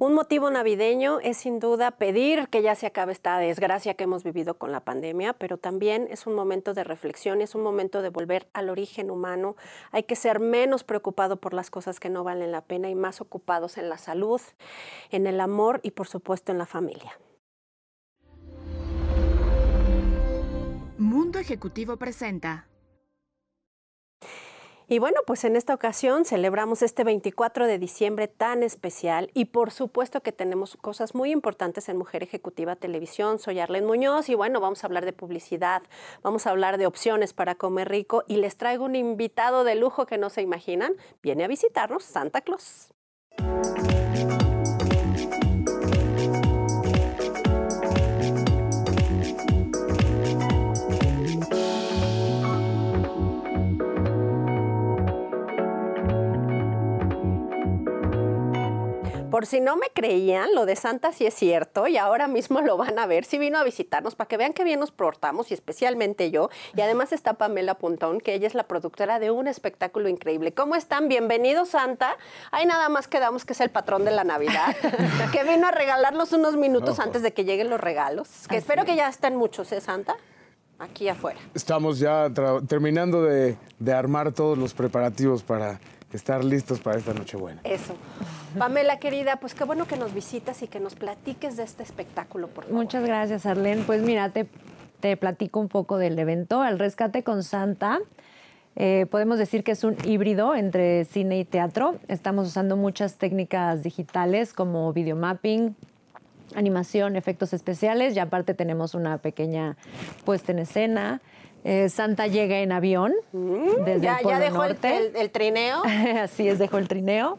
Un motivo navideño es sin duda pedir que ya se acabe esta desgracia que hemos vivido con la pandemia, pero también es un momento de reflexión, es un momento de volver al origen humano. Hay que ser menos preocupado por las cosas que no valen la pena y más ocupados en la salud, en el amor y por supuesto en la familia. Mundo Ejecutivo presenta. Y bueno, pues en esta ocasión celebramos este 24 de diciembre tan especial y por supuesto que tenemos cosas muy importantes en Mujer Ejecutiva Televisión. Soy Arlene Muñoz y bueno, vamos a hablar de publicidad, vamos a hablar de opciones para comer rico y les traigo un invitado de lujo que no se imaginan. Viene a visitarnos Santa Claus. Por si no me creían, lo de Santa sí es cierto y ahora mismo lo van a ver. Sí vino a visitarnos para que vean qué bien nos portamos y especialmente yo. Y además está Pamela Puntón, que ella es la productora de un espectáculo increíble. ¿Cómo están? Bienvenido, Santa. Hay nada más quedamos, que es el patrón de la Navidad, que vino a regalarnos unos minutos antes de que lleguen los regalos. Que espero que ya estén muchos, ¿eh, Santa? Aquí afuera. Estamos ya terminando de armar todos los preparativos para estar listos para esta noche buena. Eso. Pamela, querida, pues qué bueno que nos visitas y que nos platiques de este espectáculo, por favor. Muchas gracias, Arlene. Pues mira, te, platico un poco del evento. El Rescate con Santa. Eh, podemos decir que es un híbrido entre cine y teatro. Estamos usando muchas técnicas digitales como videomapping, animación, efectos especiales y aparte tenemos una pequeña puesta en escena. Eh, Santa llega en avión mm, desde ya, el dejó El, trineo. Así es, dejó el trineo.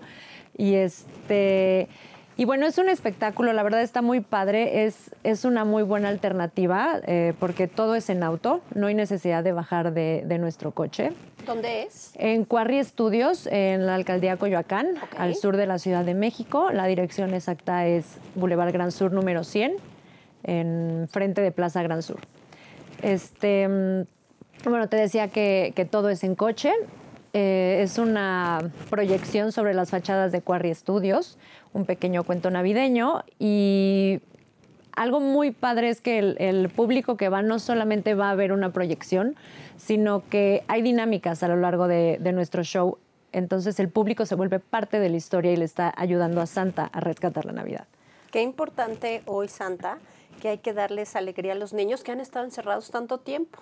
Y este y bueno, es un espectáculo, la verdad está muy padre, es, es una muy buena alternativa eh, porque todo es en auto, no hay necesidad de bajar de, nuestro coche. ¿Dónde es? En Cuarri Estudios, en la alcaldía Coyoacán, al sur de la Ciudad de México. La dirección exacta es Boulevard Gran Sur número 100, en frente de Plaza Gran Sur. Este, mm, bueno, te decía que, todo es en coche. Eh, es una proyección sobre las fachadas de Quarry Studios, un pequeño cuento navideño. Y algo muy padre es que el, público que va no solamente va a ver una proyección, sino que hay dinámicas a lo largo de, de nuestro show. Entonces el público se vuelve parte de la historia y le está ayudando a Santa a rescatar la Navidad. Qué importante hoy, Santa, que hay que darles alegría a los niños que han estado encerrados tanto tiempo.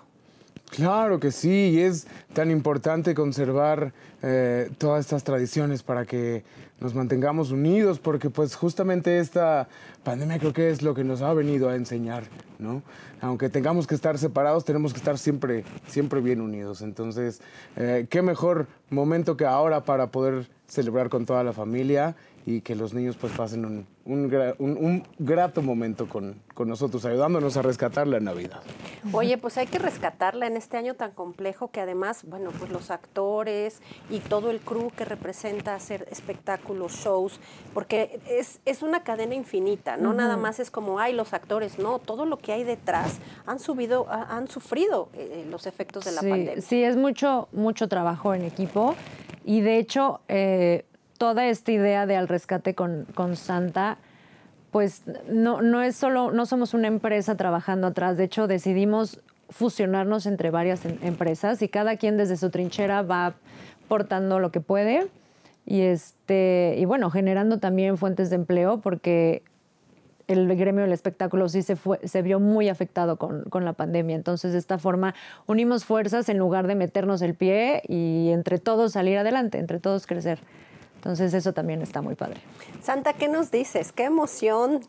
Claro que sí, y es tan importante conservar eh, todas estas tradiciones para que nos mantengamos unidos, porque pues justamente esta pandemia creo que es lo que nos ha venido a enseñar, ¿no? Aunque tengamos que estar separados, tenemos que estar siempre, siempre bien unidos. Entonces, eh, qué mejor momento que ahora para poder celebrar con toda la familia y que los niños pues pasen un, un, grato momento con, nosotros, ayudándonos a rescatar la Navidad. Oye, pues hay que rescatarla en este año tan complejo que además, bueno, pues los actores y todo el crew que representa hacer espectáculos, shows, porque es, es una cadena infinita, no nada más es como, ay, los actores, no, todo lo que hay detrás han subido, han sufrido eh, eh, los efectos de la pandemia. Sí, es mucho, mucho trabajo en equipo y de hecho... Eh, toda esta idea de al rescate con, Santa, pues no, es solo, no somos una empresa trabajando atrás, de hecho decidimos fusionarnos entre varias em, empresas y cada quien desde su trinchera va portando lo que puede y este y bueno, generando también fuentes de empleo porque el gremio del espectáculo sí se, fue, se vio muy afectado con, con, la pandemia. Entonces, de esta forma, unimos fuerzas en lugar de meternos el pie y entre todos salir adelante, entre todos crecer. Entonces eso también está muy padre. Santa, ¿qué nos dices? Qué emoción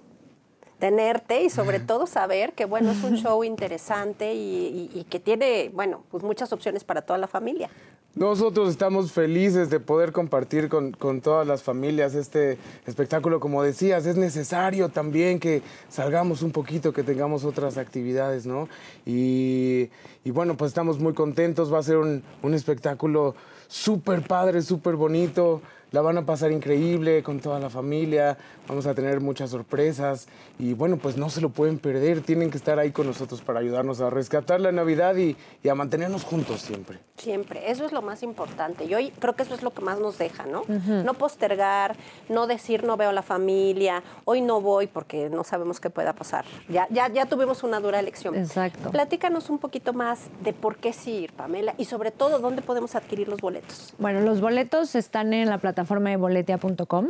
tenerte y sobre todo saber que, bueno, es un show interesante y, que tiene, bueno, pues muchas opciones para toda la familia. Nosotros estamos felices de poder compartir con, todas las familias este espectáculo. Como decías, es necesario también que salgamos un poquito, que tengamos otras actividades, ¿no? Y, bueno, pues estamos muy contentos. Va a ser un espectáculo súper padre, súper bonito la van a pasar increíble con toda la familia, vamos a tener muchas sorpresas y bueno, pues no se lo pueden perder, tienen que estar ahí con nosotros para ayudarnos a rescatar la Navidad y, a mantenernos juntos siempre. Siempre, eso es lo más importante. Yo creo que eso es lo que más nos deja, ¿no? No postergar, no decir no veo a la familia, hoy no voy porque no sabemos qué pueda pasar. Ya, ya, ya tuvimos una dura elección. Exacto. Platícanos un poquito más de por qué sí ir, Pamela, y sobre todo dónde podemos adquirir los boletos. Bueno, los boletos están en la plataforma plataforma de boletia.com.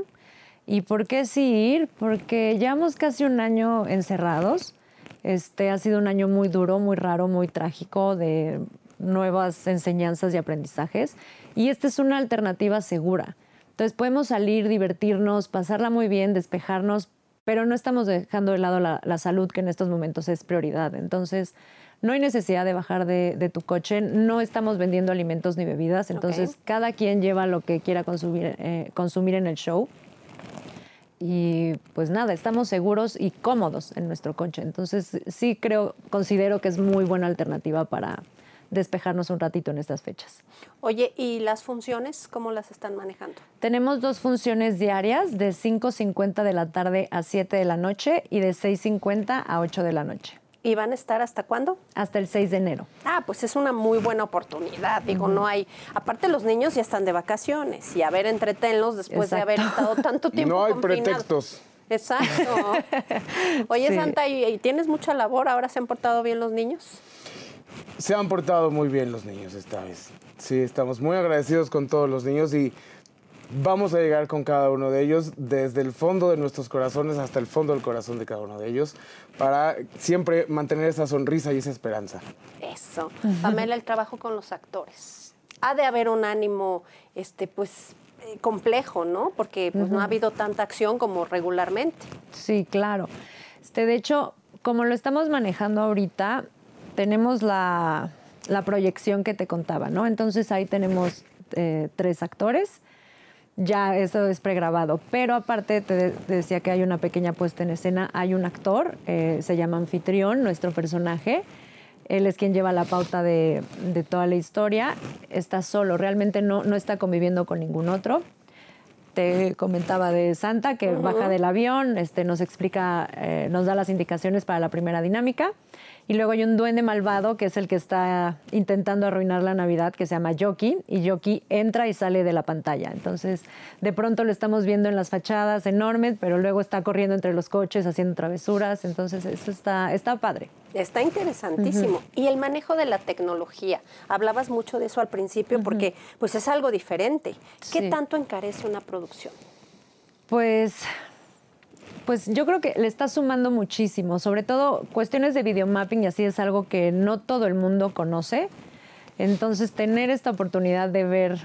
¿Y por qué sí ir? Porque llevamos casi un año encerrados. Este ha sido un año muy duro, muy raro, muy trágico de nuevas enseñanzas y aprendizajes. Y esta es una alternativa segura. Entonces podemos salir, divertirnos, pasarla muy bien, despejarnos, pero no estamos dejando de lado la, la salud, que en estos momentos es prioridad. Entonces, no hay necesidad de bajar de, tu coche, no estamos vendiendo alimentos ni bebidas, entonces cada quien lleva lo que quiera consumir, eh, consumir en el show. Y pues nada, estamos seguros y cómodos en nuestro coche. Entonces sí creo, considero que es muy buena alternativa para, despejarnos un ratito en estas fechas. Oye, ¿y las funciones cómo las están manejando? Tenemos dos funciones diarias de 5.50 de la tarde a 7 de la noche y de 6.50 a 8 de la noche. ¿Y van a estar hasta cuándo? Hasta el 6 de enero. Ah, pues es una muy buena oportunidad. Digo, no hay. Aparte, los niños ya están de vacaciones y a ver, entretenlos después de haber estado tanto tiempo. No hay pretextos. Exacto. Oye, Santa, ¿y tienes mucha labor? ¿Ahora se han portado bien los niños? Se han portado muy bien los niños esta vez. Sí, estamos muy agradecidos con todos los niños y Vamos a llegar con cada uno de ellos desde el fondo de nuestros corazones hasta el fondo del corazón de cada uno de ellos para siempre mantener esa sonrisa y esa esperanza. Eso. Pamela, el trabajo con los actores. Ha de haber un ánimo, este, pues eh, complejo, ¿no? Porque pues, no ha habido tanta acción como regularmente. Sí, claro. Este, de hecho, como lo estamos manejando ahorita, tenemos la, proyección que te contaba, ¿no? Entonces ahí tenemos eh, tres actores ya eso es pregrabado. Pero aparte, te, decía que hay una pequeña puesta en escena, hay un actor, eh, se llama Anfitrión, nuestro personaje. Él es quien lleva la pauta de, de toda la historia. Está solo, realmente no, no está conviviendo con ningún otro comentaba de Santa, que baja del avión, este, nos explica, eh, nos da las indicaciones para la primera dinámica. Y luego hay un duende malvado que es el que está intentando arruinar la Navidad, que se llama Yoki, y Yoki entra y sale de la pantalla. Entonces, de pronto lo estamos viendo en las fachadas enormes, pero luego está corriendo entre los coches, haciendo travesuras. Entonces, eso está, está padre. Está interesantísimo. Y el manejo de la tecnología. Hablabas mucho de eso al principio porque pues es algo diferente. ¿Qué tanto encarece una producción? Pues pues yo creo que le está sumando muchísimo, sobre todo cuestiones de videomapping y así es algo que no todo el mundo conoce. Entonces tener esta oportunidad de ver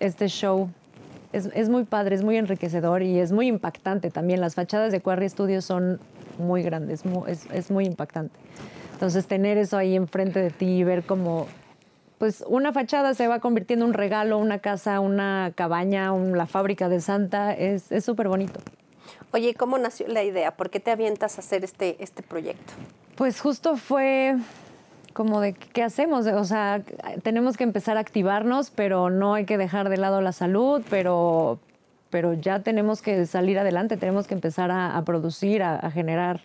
este show es, muy padre, es muy enriquecedor y es muy impactante también. Las fachadas de Quarry Studios son muy grande, es muy, es, muy impactante. Entonces, tener eso ahí enfrente de ti y ver cómo pues una fachada se va convirtiendo en un regalo, una casa, una cabaña, la fábrica de Santa, es súper bonito. Oye, ¿cómo nació la idea? ¿Por qué te avientas a hacer este, este proyecto? Pues justo fue como de qué hacemos, o sea, tenemos que empezar a activarnos, pero no hay que dejar de lado la salud, pero pero ya tenemos que salir adelante, tenemos que empezar a, producir, a, generar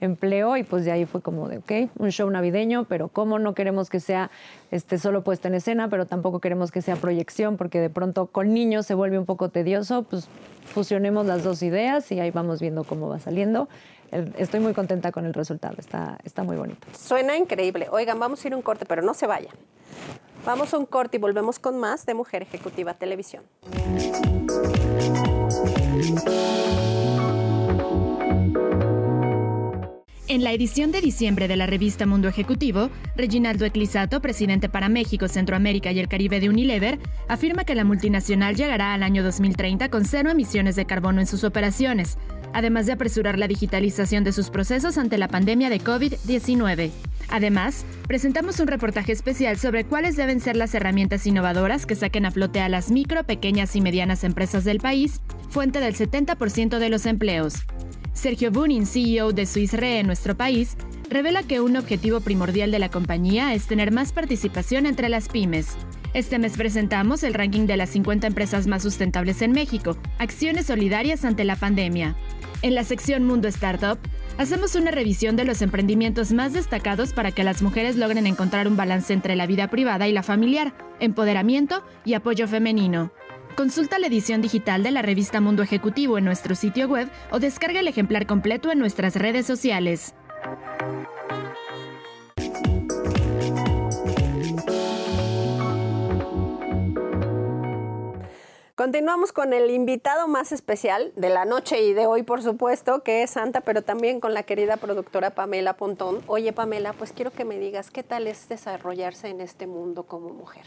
empleo y pues de ahí fue como de, ok, un show navideño, pero cómo no queremos que sea este, solo puesta en escena, pero tampoco queremos que sea proyección, porque de pronto con niños se vuelve un poco tedioso, pues fusionemos las dos ideas y ahí vamos viendo cómo va saliendo. Estoy muy contenta con el resultado, está, está muy bonito. Suena increíble. Oigan, vamos a ir a un corte, pero no se vayan. Vamos a un corte y volvemos con más de Mujer Ejecutiva Televisión. En la edición de diciembre de la revista Mundo Ejecutivo, Reginaldo Eclisato, presidente para México, Centroamérica y el Caribe de Unilever, afirma que la multinacional llegará al año 2030 con cero emisiones de carbono en sus operaciones, además de apresurar la digitalización de sus procesos ante la pandemia de COVID-19. Además, presentamos un reportaje especial sobre cuáles deben ser las herramientas innovadoras que saquen a flote a las micro, pequeñas y medianas empresas del país, fuente del 70% de los empleos. Sergio Bunin, CEO de Swiss Re en nuestro país, revela que un objetivo primordial de la compañía es tener más participación entre las pymes. Este mes presentamos el ranking de las 50 empresas más sustentables en México, acciones solidarias ante la pandemia. En la sección Mundo Startup, hacemos una revisión de los emprendimientos más destacados para que las mujeres logren encontrar un balance entre la vida privada y la familiar, empoderamiento y apoyo femenino. Consulta la edición digital de la revista Mundo Ejecutivo en nuestro sitio web o descarga el ejemplar completo en nuestras redes sociales. Continuamos con el invitado más especial de la noche y de hoy, por supuesto, que es Santa, pero también con la querida productora Pamela Pontón. Oye, Pamela, pues quiero que me digas qué tal es desarrollarse en este mundo como mujer.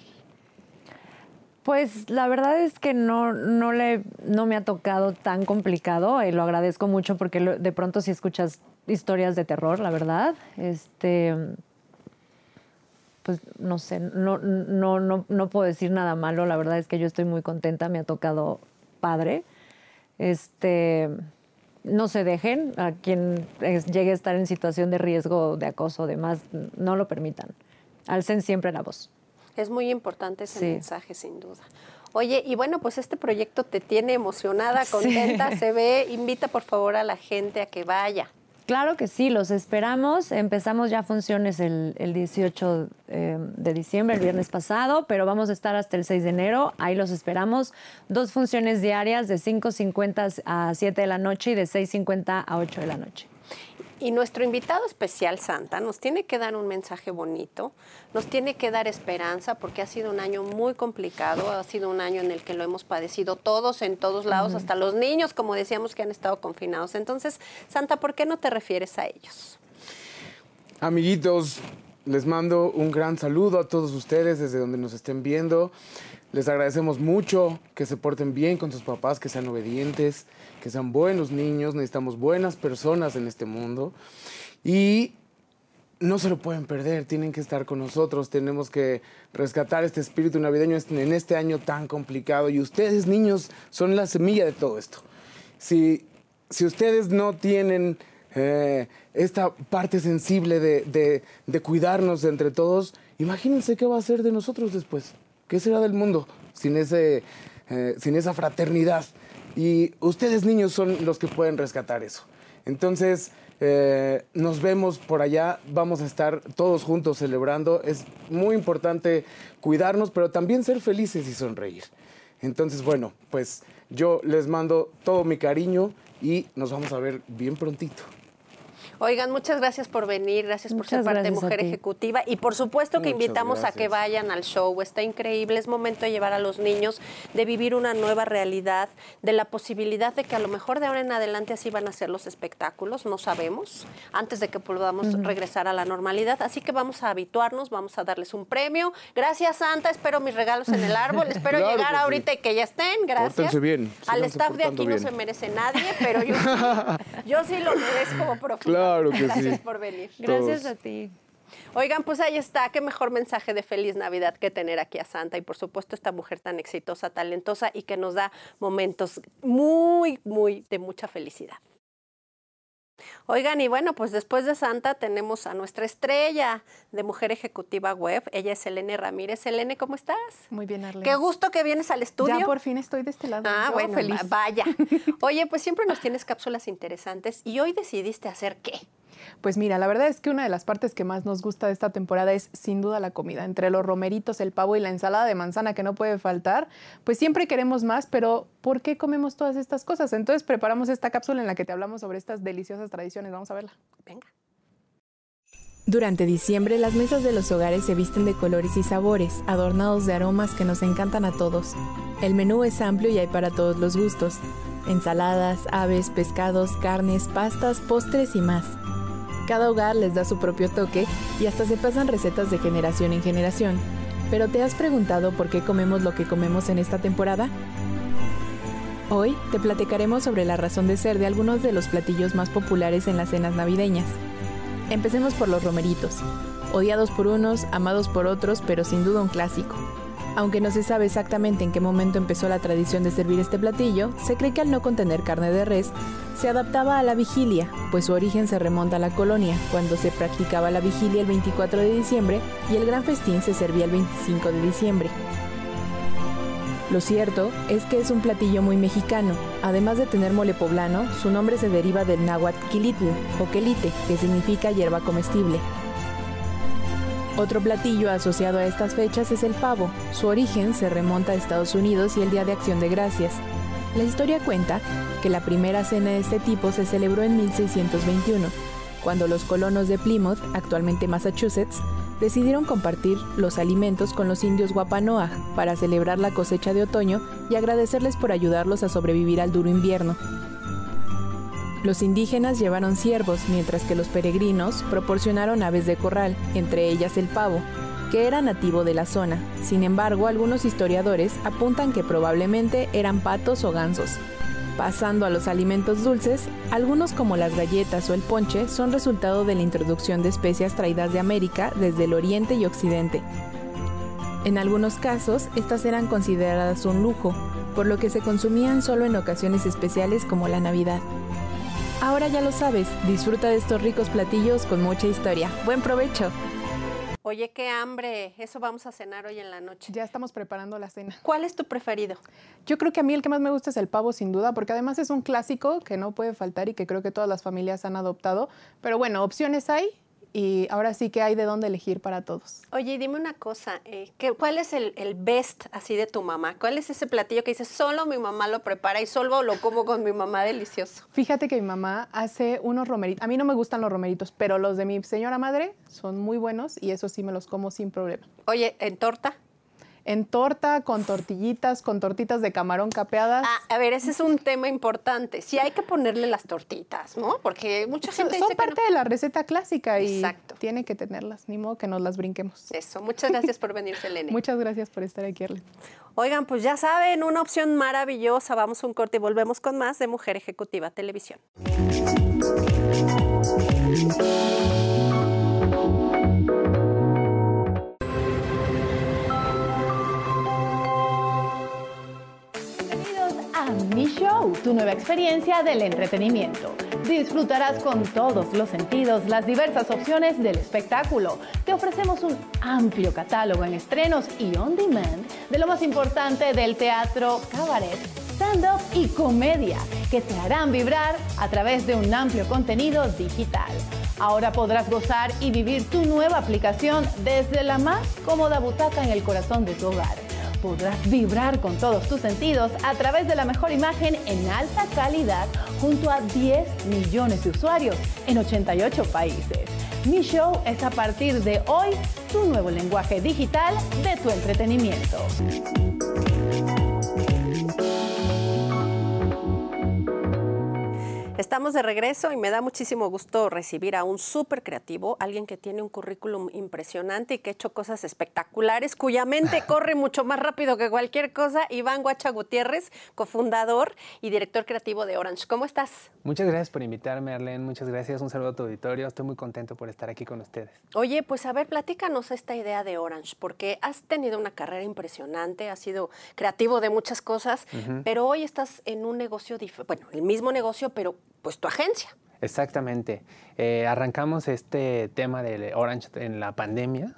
Pues la verdad es que no, no, le, no me ha tocado tan complicado. y eh, lo agradezco mucho porque de pronto si escuchas historias de terror, la verdad, este, pues no sé, no, no, no, no puedo decir nada malo. La verdad es que yo estoy muy contenta, me ha tocado padre. Este, no se dejen a quien llegue a estar en situación de riesgo de acoso, demás, no lo permitan. Alcen siempre la voz. Es muy importante ese mensaje, sin duda. Oye, y bueno, pues este proyecto te tiene emocionada, contenta, se ve. Invita por favor a la gente a que vaya. Claro que sí, los esperamos. Empezamos ya funciones el, 18 em, de diciembre, el viernes pasado, pero vamos a estar hasta el 6 de enero. Ahí los esperamos. Dos funciones diarias de 5.50 a 7 de la noche y de 6.50 a 8 de la noche. Y nuestro invitado especial, Santa, nos tiene que dar un mensaje bonito, nos tiene que dar esperanza, porque ha sido un año muy complicado, ha sido un año en el que lo hemos padecido todos, en todos lados, hasta los niños, como decíamos, que han estado confinados. Entonces, Santa, ¿por qué no te refieres a ellos? Amiguitos, les mando un gran saludo a todos ustedes desde donde nos estén viendo. Les agradecemos mucho que se porten bien con sus papás, que sean obedientes, que sean buenos niños. Necesitamos buenas personas en este mundo. Y no se lo pueden perder, tienen que estar con nosotros, tenemos que rescatar este espíritu navideño en este, este año tan complicado y ustedes niños son la semilla de todo esto. Si, si ustedes no tienen eh, esta parte sensible de, de cuidarnos entre todos, imagínense qué va a ser de nosotros después. ¿Qué será del mundo sin, ese, eh, sin esa fraternidad? Y ustedes niños son los que pueden rescatar eso. Entonces, eh, nos vemos por allá, vamos a estar todos juntos celebrando. Es muy importante cuidarnos, pero también ser felices y sonreír. Entonces, bueno, pues yo les mando todo mi cariño y nos vamos a ver bien prontito. Oigan, muchas gracias por venir, gracias por ser parte de Mujer Ejecutiva y por supuesto que invitamos a que vayan al show, está increíble, es momento de llevar a los niños, de vivir una nueva realidad, de la posibilidad de que a lo mejor de ahora en adelante así van a ser los espectáculos, no sabemos, antes de que podamos regresar a la normalidad, así que vamos a habituarnos, vamos a darles un premio. Gracias Santa, espero mis regalos en el árbol, espero llegar ahorita y que ya estén, gracias. Al staff de aquí no se merece nadie, pero yo, sí lo merezco como Gracias por venir. Gracias a ti. Oigan, pues ahí está, qué mejor mensaje de feliz Navidad que tener aquí a Santa y por supuesto esta mujer tan exitosa, talentosa y que nos da momentos muy, muy de mucha felicidad. Oigan, y bueno, pues después de Santa tenemos a nuestra estrella de Mujer Ejecutiva Web. Ella es Elena Ramírez. Elene, ¿cómo estás? Muy bien, Arlene. Qué gusto que vienes al estudio. Ya por fin estoy de este lado. Ah, feliz. vaya. Oye, pues siempre nos tienes cápsulas interesantes y hoy decidiste hacer qué? Pues mira, la verdad es que una de las partes que más nos gusta de esta temporada es sin duda la comida. Entre los romeritos, el pavo y la ensalada de manzana que no puede faltar, pues siempre queremos más, pero ¿por qué comemos todas estas cosas? Entonces preparamos esta cápsula en la que te hablamos sobre estas deliciosas tradiciones. Vamos a verla. Venga. Durante diciembre las mesas de los hogares se visten de colores y sabores, adornados de aromas que nos encantan a todos. El menú es amplio y hay para todos los gustos. Ensaladas, aves, pescados, carnes, pastas, postres y más. Cada hogar les da su propio toque y hasta se pasan recetas de generación en generación. Pero ¿te has preguntado por qué comemos lo que comemos en esta temporada? Hoy te platicaremos sobre la razón de ser de algunos de los platillos más populares en las cenas navideñas. Empecemos por los romeritos, odiados por unos, amados por otros, pero sin duda un clásico. Aunque no se sabe exactamente en qué momento empezó la tradición de servir este platillo, se cree que al no contener carne de res, se adaptaba a la vigilia, pues su origen se remonta a la colonia, cuando se practicaba la vigilia el 24 de diciembre y el gran festín se servía el 25 de diciembre. Lo cierto es que es un platillo muy mexicano. Además de tener mole poblano, su nombre se deriva del náhuatl quilitl o quelite, que significa hierba comestible, otro platillo asociado a estas fechas es el pavo. Su origen se remonta a Estados Unidos y el Día de Acción de Gracias. La historia cuenta que la primera cena de este tipo se celebró en 1621, cuando los colonos de Plymouth, actualmente Massachusetts, decidieron compartir los alimentos con los indios guapanoa para celebrar la cosecha de otoño y agradecerles por ayudarlos a sobrevivir al duro invierno. Los indígenas llevaron ciervos, mientras que los peregrinos proporcionaron aves de corral, entre ellas el pavo, que era nativo de la zona. Sin embargo, algunos historiadores apuntan que probablemente eran patos o gansos. Pasando a los alimentos dulces, algunos como las galletas o el ponche son resultado de la introducción de especias traídas de América desde el Oriente y Occidente. En algunos casos, estas eran consideradas un lujo, por lo que se consumían solo en ocasiones especiales como la Navidad. Ahora ya lo sabes, disfruta de estos ricos platillos con mucha historia. Buen provecho. Oye, qué hambre. Eso vamos a cenar hoy en la noche. Ya estamos preparando la cena. ¿Cuál es tu preferido? Yo creo que a mí el que más me gusta es el pavo, sin duda, porque además es un clásico que no puede faltar y que creo que todas las familias han adoptado. Pero bueno, opciones hay y ahora sí que hay de dónde elegir para todos. Oye, dime una cosa, eh, ¿cuál es el, el, best así de tu mamá? ¿Cuál es ese platillo que dices, solo mi mamá lo prepara y solo lo como con mi mamá delicioso? Fíjate que mi mamá hace unos romeritos, a mí no me gustan los romeritos, pero los de mi señora madre son muy buenos y eso sí me los como sin problema. Oye, ¿en torta? en torta, con tortillitas, con tortitas de camarón capeadas. Ah, a ver, ese es un tema importante. Sí hay que ponerle las tortitas, ¿no? Porque mucha gente parte de la receta clásica y tiene que tenerlas, ni modo que nos las brinquemos. Eso, muchas gracias por venir, Selene. muchas gracias por estar aquí, Arlen. Oigan, pues ya saben, una opción maravillosa. Vamos a un corte y volvemos con más de Mujer Ejecutiva Televisión. Mi Show, tu nueva experiencia del entretenimiento. Disfrutarás con todos los sentidos las diversas opciones del espectáculo. Te ofrecemos un amplio catálogo en estrenos y on demand de lo más importante del teatro, cabaret, stand-up y comedia, que te harán vibrar a través de un amplio contenido digital. Ahora podrás gozar y vivir tu nueva aplicación desde la más cómoda butaca en el corazón de tu hogar podrás vibrar con todos tus sentidos a través de la mejor imagen en alta calidad junto a 10 millones de usuarios en 88 países. Mi Show es a partir de hoy tu nuevo lenguaje digital de tu entretenimiento. Estamos de regreso y me da muchísimo gusto recibir a un súper creativo, alguien que tiene un currículum impresionante y que ha hecho cosas espectaculares, cuya mente corre mucho más rápido que cualquier cosa. Iván Guacha Gutiérrez, cofundador y director creativo de Orange. ¿Cómo estás? Muchas gracias por invitarme, Arlene. Muchas gracias. Un saludo a tu auditorio. Estoy muy contento por estar aquí con ustedes. Oye, pues a ver, platícanos esta idea de Orange, porque has tenido una carrera impresionante, has sido creativo de muchas cosas, pero hoy estás en un negocio bueno, el mismo negocio, pero pues tu agencia. Exactamente. Eh, arrancamos este tema del Orange en la pandemia.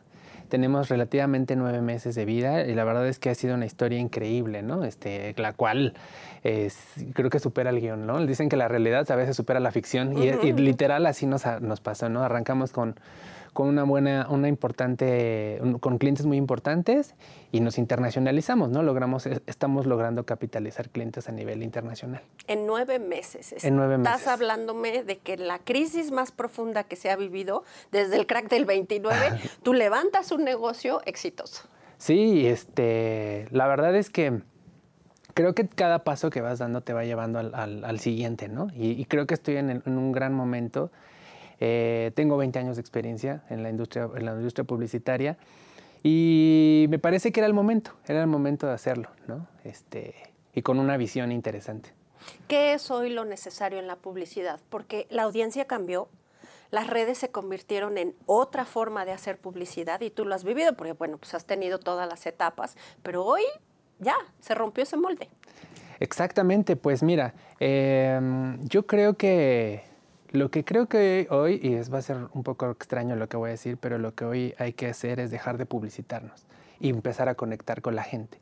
Tenemos relativamente nueve meses de vida y la verdad es que ha sido una historia increíble, ¿no? Este, la cual creo que supera el guión, ¿no? Dicen que la realidad a veces supera la ficción y, literal así nos, nos pasó, ¿no? Arrancamos con con una buena, una importante, con clientes muy importantes y nos internacionalizamos, ¿no? Logramos, estamos logrando capitalizar clientes a nivel internacional. En nueve meses. En nueve meses. Estás hablándome de que la crisis más profunda que se ha vivido desde el crack del 29, tú levantas un negocio exitoso. Sí, este, la verdad es que creo que cada paso que vas dando te va llevando al, siguiente, ¿no? Y, creo que estoy en, en un gran momento eh, tengo 20 años de experiencia en la, industria, en la industria publicitaria y me parece que era el momento, era el momento de hacerlo, ¿no? Este, y con una visión interesante. ¿Qué es hoy lo necesario en la publicidad? Porque la audiencia cambió, las redes se convirtieron en otra forma de hacer publicidad y tú lo has vivido porque, bueno, pues has tenido todas las etapas, pero hoy ya se rompió ese molde. Exactamente, pues mira, em, yo creo que lo que creo que hoy, y es, va a ser un poco extraño lo que voy a decir, pero lo que hoy hay que hacer es dejar de publicitarnos y empezar a conectar con la gente.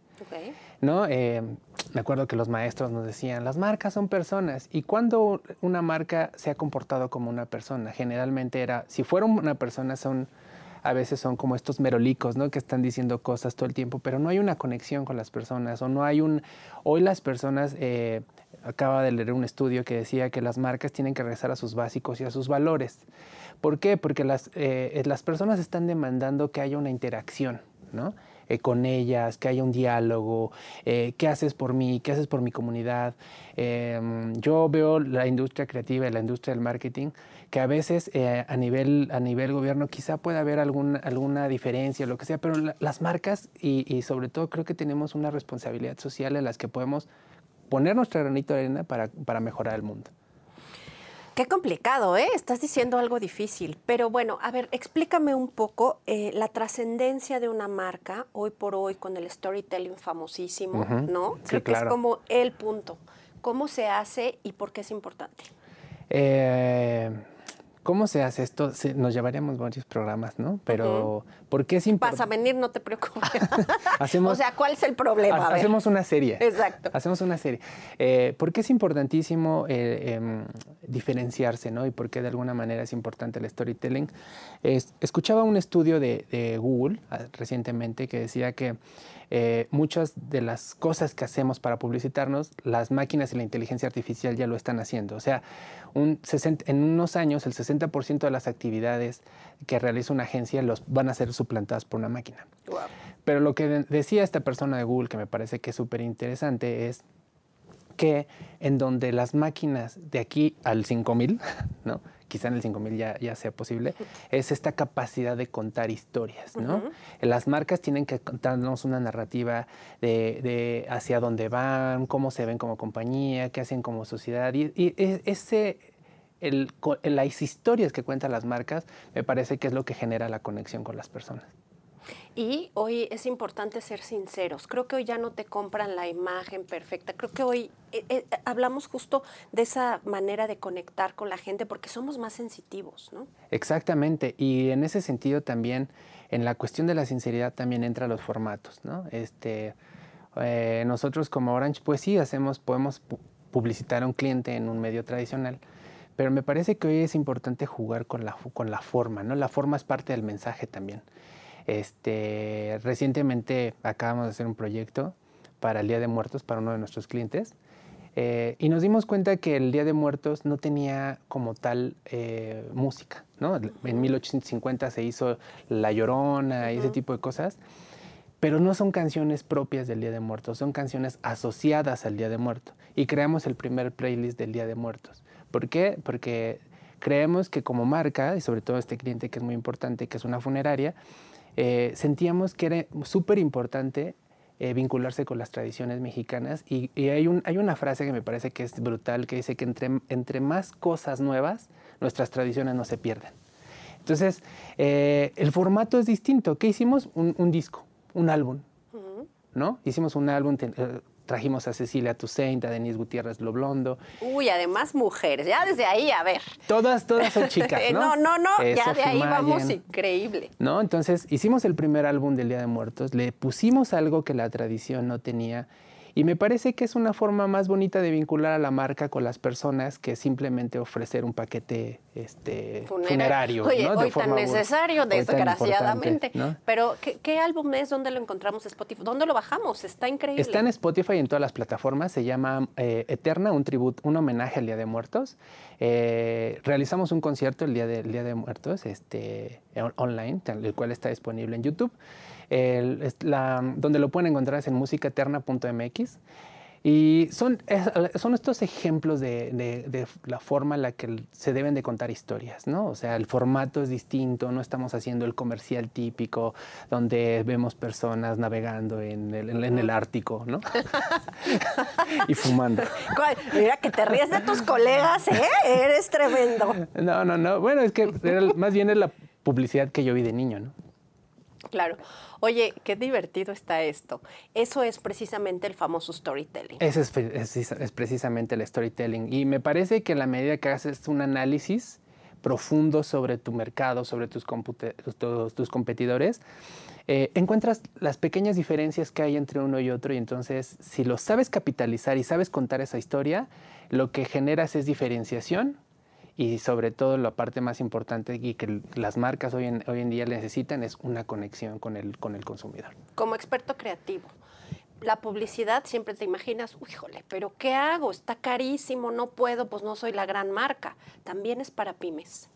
¿No? Em, me acuerdo que los maestros nos decían, las marcas son personas. ¿Y cuando una marca se ha comportado como una persona? Generalmente era, si fuera una persona, son, a veces son como estos merolicos, ¿no? Que están diciendo cosas todo el tiempo, pero no hay una conexión con las personas o no hay un... Hoy las personas... Eh, acaba de leer un estudio que decía que las marcas tienen que regresar a sus básicos y a sus valores. ¿Por qué? Porque las, eh, las personas están demandando que haya una interacción, eh, con ellas, que haya un diálogo, eh, qué haces por mí, qué haces por mi comunidad. Em, yo veo la industria creativa y la industria del marketing que a veces a, nivel, a nivel gobierno quizá pueda haber alguna diferencia, lo que sea, pero las marcas y, y sobre todo creo que tenemos una responsabilidad social en las que podemos poner nuestro granito de arena para, mejorar el mundo. Qué complicado, ¿eh? Estás diciendo algo difícil. Pero bueno, a ver, explícame un poco eh, la trascendencia de una marca hoy por hoy con el storytelling famosísimo, ¿no? que es como el punto. ¿Cómo se hace y por qué es importante? Eh, ¿Cómo se hace esto? nos llevaríamos varios programas, ¿no? Pero, ¿por qué es importante? Vas a venir, no te preocupes. hacemos, o sea, ¿cuál es el problema? hacemos una serie. Exacto. Hacemos una serie. Eh, ¿Por qué es importantísimo eh, em, diferenciarse, ¿no? Y por qué de alguna manera es importante el storytelling. escuchaba un estudio de Google ah, recientemente que decía que eh, muchas de las cosas que hacemos para publicitarnos, las máquinas y la inteligencia artificial ya lo están haciendo. O sea, en unos años el 60% de las actividades que realiza una agencia los van a ser suplantadas por una máquina. Pero lo que decía esta persona de Google, que me parece que es súper interesante, es que en donde las máquinas de aquí al 5000, ¿no? quizá en el 5000 ya, ya sea posible, es esta capacidad de contar historias, ¿no? Las marcas tienen que contarnos una narrativa de, hacia dónde van, cómo se ven como compañía, qué hacen como sociedad. Y, e, ese, las historias que cuentan las marcas me parece que es lo que genera la conexión con las personas. Y hoy es importante ser sinceros. Creo que hoy ya no te compran la imagen perfecta. Creo que hoy eh, eh, hablamos justo de esa manera de conectar con la gente porque somos más sensitivos, ¿no? Exactamente. Y en ese sentido también, en la cuestión de la sinceridad también entran los formatos, ¿no? Este, eh, nosotros como Orange, pues sí, hacemos, podemos publicitar a un cliente en un medio tradicional. Pero me parece que hoy es importante jugar con la, con la forma, ¿no? La forma es parte del mensaje también. Este, recientemente acabamos de hacer un proyecto para el Día de Muertos, para uno de nuestros clientes, eh, y nos dimos cuenta que el Día de Muertos no tenía como tal eh, música, ¿no? En 1850 se hizo La Llorona y ese tipo de cosas, pero no son canciones propias del Día de Muertos, son canciones asociadas al Día de Muertos. Y creamos el primer playlist del Día de Muertos. ¿Por qué? Porque creemos que como marca, y sobre todo este cliente que es muy importante, que es una funeraria, eh, sentíamos que era súper importante eh, vincularse con las tradiciones mexicanas y, hay, un, hay, una frase que me parece que es brutal, que dice que entre, entre más cosas nuevas, nuestras tradiciones no se pierden. Entonces, eh, el formato es distinto. ¿Qué hicimos? Un, disco, un álbum, ¿no? Hicimos un álbum, Trajimos a Cecilia Tucent, a Denise Gutiérrez Loblondo. Uy, además mujeres. Ya desde ahí, a ver. Todas, todas son chicas, ¿no? no, no, ya de ahí vamos increíble. ¿No? Entonces, hicimos el primer álbum del Día de Muertos. Le pusimos algo que la tradición no tenía y me parece que es una forma más bonita de vincular a la marca con las personas que simplemente ofrecer un paquete este, funerario. Oye, hoy tan necesario, desgraciadamente. Pero, ¿qué, álbum es? ¿Dónde lo encontramos? Spotify. ¿Dónde lo bajamos? Está increíble. Está en Spotify y en todas las plataformas. Se llama eh, Eterna, un tributo, un homenaje al Día de Muertos. Eh, realizamos un concierto el Día de, Muertos este, online, el cual está disponible en YouTube donde lo pueden encontrar es en musicaeterna.mx. Y son, son estos ejemplos de, la forma en la que se deben de contar historias, ¿no? O sea, el formato es distinto, no estamos haciendo el comercial típico donde vemos personas navegando en el, Ártico, ¿no? y fumando. Mira que te ríes de tus colegas, ¿eh? Eres tremendo. No, no, no. Bueno, es que más bien es la publicidad que yo vi de niño, ¿no? Claro. Oye, qué divertido está esto. Eso es precisamente el famoso storytelling. Ese es, precisamente el storytelling. Y me parece que a la medida que haces un análisis profundo sobre tu mercado, sobre tus, competidores, eh, encuentras las pequeñas diferencias que hay entre uno y otro y entonces si lo sabes capitalizar y sabes contar esa historia, lo que generas es diferenciación y sobre todo la parte más importante y que las marcas hoy en, día necesitan es una conexión con el, con el consumidor. Como experto creativo, la publicidad siempre te imaginas, híjole, pero ¿qué hago? Está carísimo, no puedo, pues no soy la gran marca. También es para pymes.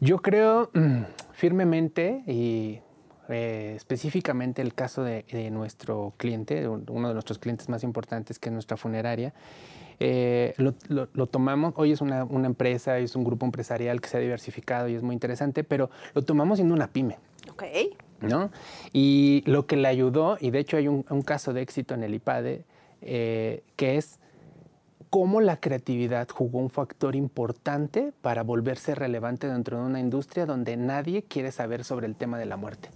Yo creo mm, firmemente y eh, específicamente el caso de, nuestro cliente, uno de nuestros clientes más importantes que es nuestra funeraria, eh, lo, tomamos, hoy es una, empresa, es un grupo empresarial que se ha diversificado y es muy interesante, pero lo tomamos siendo una pyme. Ok. ¿No? Y lo que le ayudó, y de hecho hay un, caso de éxito en el IPADE, eh, que es cómo la creatividad jugó un factor importante para volverse relevante dentro de una industria donde nadie quiere saber sobre el tema de la muerte.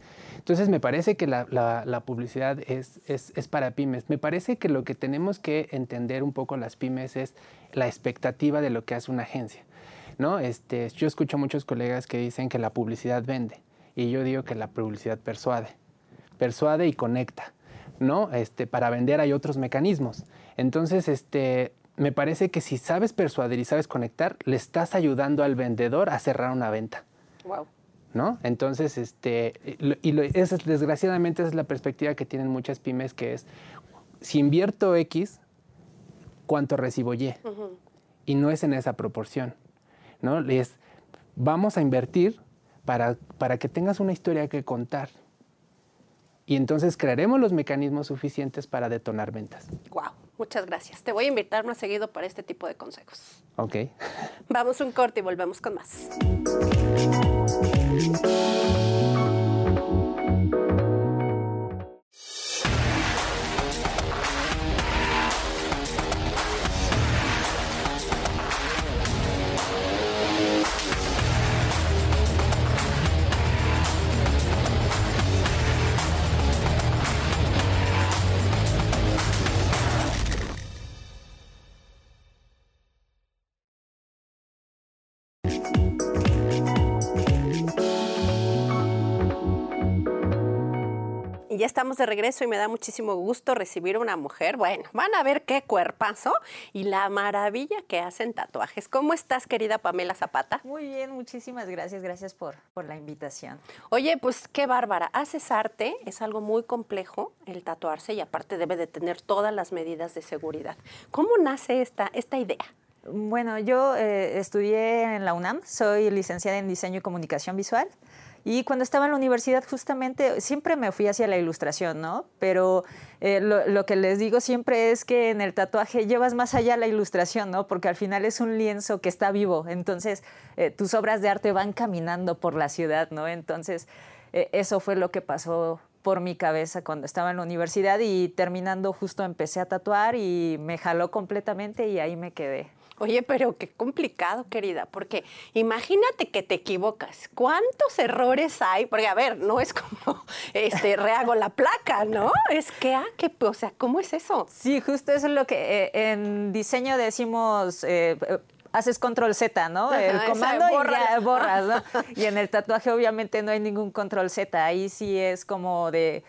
Entonces me parece que la, publicidad es, para pymes. Me parece que lo que tenemos que entender un poco las pymes es la expectativa de lo que hace una agencia. ¿no? Este, yo escucho a muchos colegas que dicen que la publicidad vende y yo digo que la publicidad persuade. Persuade y conecta. ¿no? Este, para vender hay otros mecanismos. Entonces, este, me parece que si sabes persuadir y sabes conectar, le estás ayudando al vendedor a cerrar una venta. Wow. Entonces, este, eh, y desgraciadamente esa es la perspectiva que tienen muchas pymes, que es, si invierto X, ¿cuánto recibo Y? Y no es en esa proporción, ¿no? Es, vamos a invertir para, para que tengas una historia que contar. Y entonces crearemos los mecanismos suficientes para detonar ventas. ¡Wow! Muchas gracias. Te voy a invitar más seguido para este tipo de consejos. Ok. Vamos un corte y volvemos con más. Thank you. estamos de regreso y me da muchísimo gusto recibir una mujer. Bueno, van a ver qué cuerpazo y la maravilla que hacen tatuajes. ¿Cómo estás, querida Pamela Zapata? Muy bien, muchísimas gracias. Gracias por, la invitación. Oye, pues qué bárbara. Haces arte, es algo muy complejo el tatuarse y aparte debe de tener todas las medidas de seguridad. ¿Cómo nace esta, esta idea? Bueno, yo eh, estudié en la UNAM, soy licenciada en diseño y comunicación visual. Y cuando estaba en la universidad, justamente, siempre me fui hacia la ilustración, ¿no? Pero eh, lo, que les digo siempre es que en el tatuaje llevas más allá la ilustración, ¿no? Porque al final es un lienzo que está vivo. Entonces, eh, tus obras de arte van caminando por la ciudad, ¿no? Entonces, eh, eso fue lo que pasó por mi cabeza cuando estaba en la universidad y terminando justo empecé a tatuar y me jaló completamente y ahí me quedé. Oye, pero qué complicado, querida, porque imagínate que te equivocas. ¿Cuántos errores hay? Porque, a ver, no es como este, rehago la placa, ¿no? Es que, ah, o sea, ¿cómo es eso? Sí, justo eso es lo que eh, en diseño decimos. Eh, eh, haces control Z, ¿no? el comando y borras, ¿no? Y en el tatuaje obviamente no hay ningún control Z, ahí sí es como de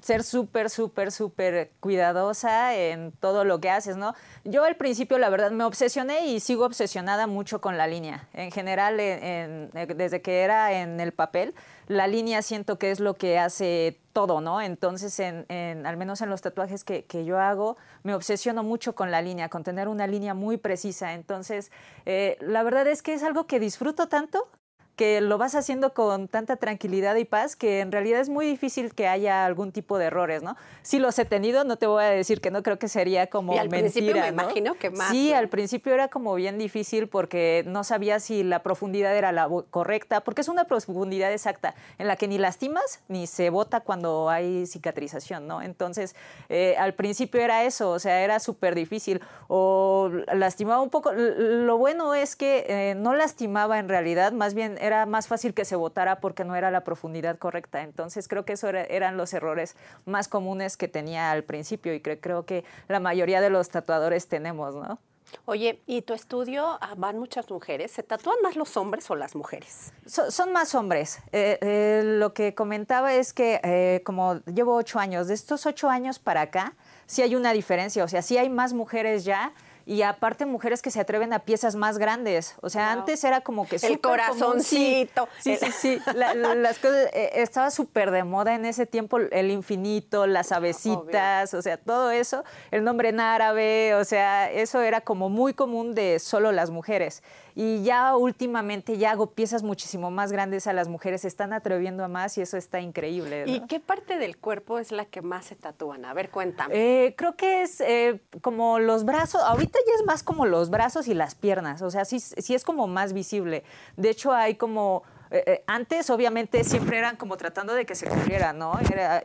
ser súper, súper, súper cuidadosa en todo lo que haces, ¿no? Yo al principio, la verdad, me obsesioné y sigo obsesionada mucho con la línea. En general, desde que era en el papel, la línea siento que es lo que hace todo, ¿no? Entonces, en, al menos en los tatuajes que, yo hago, me obsesiono mucho con la línea, con tener una línea muy precisa. Entonces, eh, la verdad es que es algo que disfruto tanto que lo vas haciendo con tanta tranquilidad y paz que en realidad es muy difícil que haya algún tipo de errores, ¿no? Si los he tenido, no te voy a decir que no creo que sería como al principio me imagino que más. Sí, al principio era como bien difícil porque no sabía si la profundidad era la correcta, porque es una profundidad exacta en la que ni lastimas ni se bota cuando hay cicatrización, ¿no? Entonces, eh, al principio era eso, o sea, era súper difícil o lastimaba un poco. Lo bueno es que eh, no lastimaba en realidad, más bien era más fácil que se votara porque no era la profundidad correcta. Entonces creo que esos eran los errores más comunes que tenía al principio y creo que la mayoría de los tatuadores tenemos, ¿no? Oye, ¿y tu estudio ah, van muchas mujeres? ¿Se tatúan más los hombres o las mujeres? son más hombres. Eh, eh, lo que comentaba es que eh, como llevo ocho años, de estos ocho años para acá, sí hay una diferencia, o sea, sí hay más mujeres ya y aparte mujeres que se atreven a piezas más grandes. O sea, antes era como que... El corazoncito. Sí, sí, sí. las cosas, eh, estaba súper de moda en ese tiempo el infinito, las abecitas, o sea, todo eso, el nombre en árabe, o sea, eso era como muy común de solo las mujeres. Y ya últimamente ya hago piezas muchísimo más grandes a las mujeres, se están atreviendo a más y eso está increíble. ¿Y qué parte del cuerpo es la que más se tatúan? A ver, cuéntame. Eh, creo que es eh, como los brazos, ahorita ya es más como los brazos y las piernas, o sea, sí, sí es como más visible. De hecho, hay como eh, eh, antes obviamente siempre eran como tratando de que se cubriera, ¿no?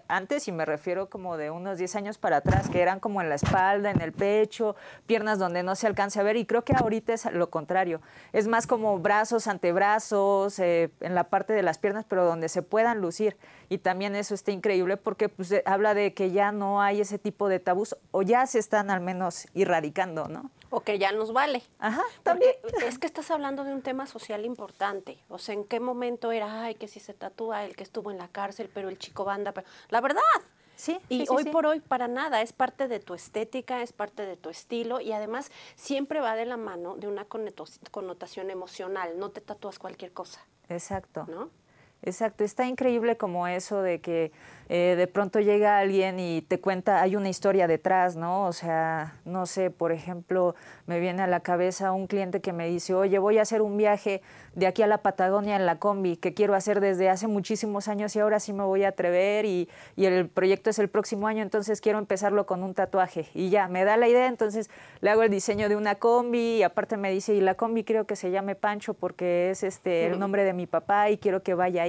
antes, y me refiero como de unos 10 años para atrás, que eran como en la espalda, en el pecho, piernas donde no se alcance a ver, y creo que ahorita es lo contrario, es más como brazos, antebrazos, eh, en la parte de las piernas, pero donde se puedan lucir y también eso está increíble porque pues, eh, habla de que ya no hay ese tipo de tabús o ya se están al menos erradicando, ¿no? O que ya nos vale. Ajá, también. es que estás hablando de un tema social importante. O sea, ¿en qué momento era, ay, que si se tatúa el que estuvo en la cárcel, pero el chico banda? Pero... La verdad, Sí, y sí, hoy por hoy para nada, es parte de tu estética, es parte de tu estilo y además siempre va de la mano de una connotación emocional, no te tatúas cualquier cosa. Exacto. ¿No? Exacto, está increíble como eso de que eh, de pronto llega alguien y te cuenta, hay una historia detrás, ¿no? O sea, no sé, por ejemplo, me viene a la cabeza un cliente que me dice, oye, voy a hacer un viaje de aquí a la Patagonia en la combi, que quiero hacer desde hace muchísimos años y ahora sí me voy a atrever y, y el proyecto es el próximo año, entonces quiero empezarlo con un tatuaje. Y ya, me da la idea, entonces le hago el diseño de una combi y aparte me dice, y la combi creo que se llame Pancho porque es este el nombre de mi papá y quiero que vaya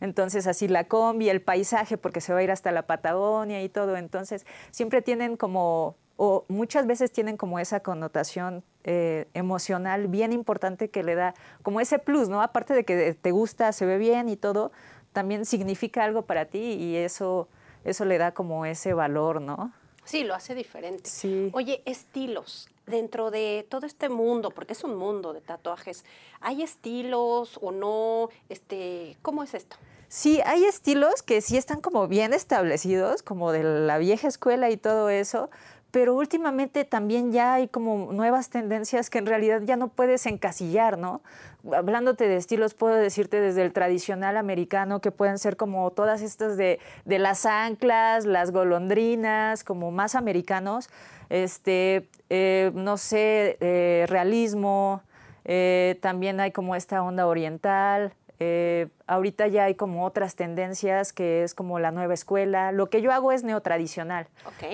entonces así la combi, el paisaje, porque se va a ir hasta la Patagonia y todo, entonces siempre tienen como, o muchas veces tienen como esa connotación eh, emocional bien importante que le da como ese plus, ¿no? Aparte de que te gusta, se ve bien y todo, también significa algo para ti y eso, eso le da como ese valor, ¿no? Sí, lo hace diferente. Sí. Oye, estilos dentro de todo este mundo, porque es un mundo de tatuajes, ¿hay estilos o no? Este, ¿Cómo es esto? Sí, hay estilos que sí están como bien establecidos, como de la vieja escuela y todo eso, pero últimamente también ya hay como nuevas tendencias que en realidad ya no puedes encasillar, ¿no? Hablándote de estilos, puedo decirte desde el tradicional americano, que pueden ser como todas estas de, las anclas, las golondrinas, como más americanos, este, eh, no sé, eh, realismo, eh, también hay como esta onda oriental, eh, ahorita ya hay como otras tendencias que es como la nueva escuela. Lo que yo hago es neotradicional,